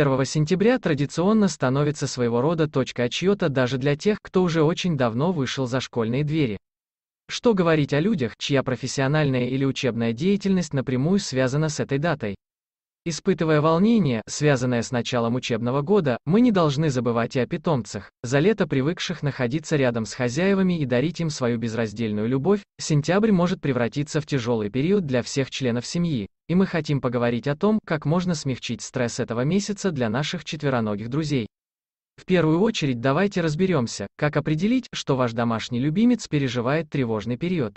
1 сентября традиционно становится своего рода точкой отсчета даже для тех, кто уже очень давно вышел за школьные двери. Что говорить о людях, чья профессиональная или учебная деятельность напрямую связана с этой датой? Испытывая волнение, связанное с началом учебного года, мы не должны забывать и о питомцах, за лето привыкших находиться рядом с хозяевами и дарить им свою безраздельную любовь, сентябрь может превратиться в тяжелый период для всех членов семьи, и мы хотим поговорить о том, как можно смягчить стресс этого месяца для наших четвероногих друзей. В первую очередь давайте разберемся, как определить, что ваш домашний любимец переживает тревожный период.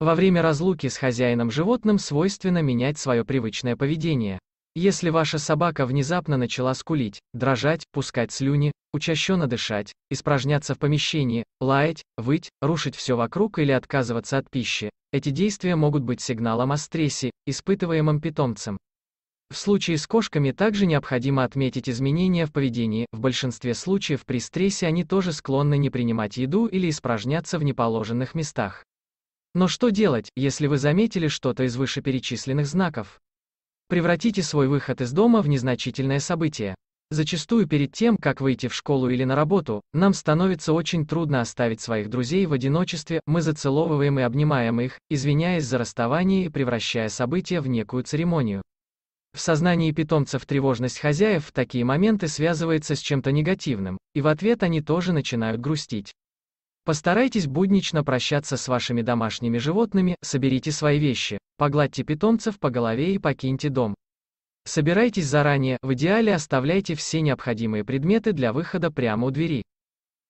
Во время разлуки с хозяином животным свойственно менять свое привычное поведение. Если ваша собака внезапно начала скулить, дрожать, пускать слюни, учащенно дышать, испражняться в помещении, лаять, выть, рушить все вокруг или отказываться от пищи, эти действия могут быть сигналом о стрессе, испытываемом питомцем. В случае с кошками также необходимо отметить изменения в поведении, в большинстве случаев при стрессе они тоже склонны не принимать еду или испражняться в неположенных местах. Но что делать, если вы заметили что-то из вышеперечисленных знаков? Превратите свой выход из дома в незначительное событие. Зачастую перед тем, как выйти в школу или на работу, нам становится очень трудно оставить своих друзей в одиночестве, мы зацеловываем и обнимаем их, извиняясь за расставание и превращая события в некую церемонию. В сознании питомцев тревожность хозяев в такие моменты связывается с чем-то негативным, и в ответ они тоже начинают грустить. Постарайтесь буднично прощаться с вашими домашними животными, соберите свои вещи, погладьте питомцев по голове и покиньте дом. Собирайтесь заранее, в идеале оставляйте все необходимые предметы для выхода прямо у двери.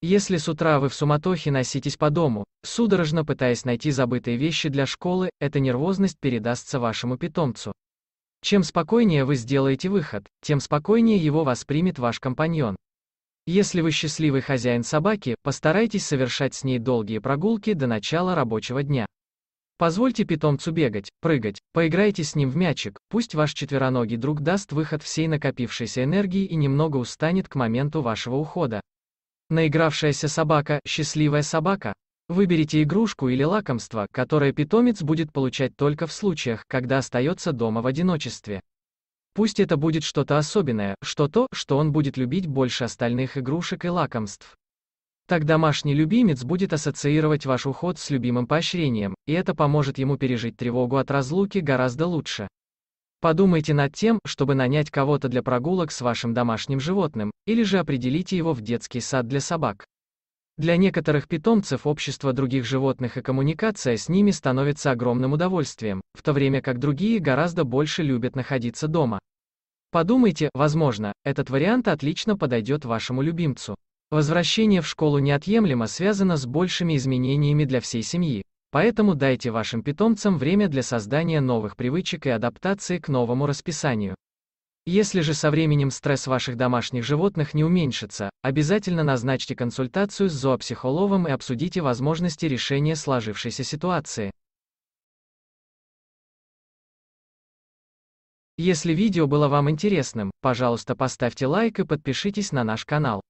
Если с утра вы в суматохе носитесь по дому, судорожно пытаясь найти забытые вещи для школы, эта нервозность передастся вашему питомцу. Чем спокойнее вы сделаете выход, тем спокойнее его воспримет ваш компаньон. Если вы счастливый хозяин собаки, постарайтесь совершать с ней долгие прогулки до начала рабочего дня. Позвольте питомцу бегать, прыгать, поиграйте с ним в мячик, пусть ваш четвероногий друг даст выход всей накопившейся энергии и немного устанет к моменту вашего ухода. Наигравшаяся собака – счастливая собака. Выберите игрушку или лакомство, которое питомец будет получать только в случаях, когда остается дома в одиночестве. Пусть это будет что-то особенное, что то, что он будет любить больше остальных игрушек и лакомств. Так домашний любимец будет ассоциировать ваш уход с любимым поощрением, и это поможет ему пережить тревогу от разлуки гораздо лучше. Подумайте над тем, чтобы нанять кого-то для прогулок с вашим домашним животным, или же определите его в детский сад для собак. Для некоторых питомцев общество других животных и коммуникация с ними становится огромным удовольствием, в то время как другие гораздо больше любят находиться дома. Подумайте, возможно, этот вариант отлично подойдет вашему любимцу. Возвращение в школу неотъемлемо связано с большими изменениями для всей семьи, поэтому дайте вашим питомцам время для создания новых привычек и адаптации к новому расписанию. Если же со временем стресс ваших домашних животных не уменьшится, обязательно назначьте консультацию с зоопсихологом и обсудите возможности решения сложившейся ситуации. Если видео было вам интересным, пожалуйста поставьте лайк и подпишитесь на наш канал.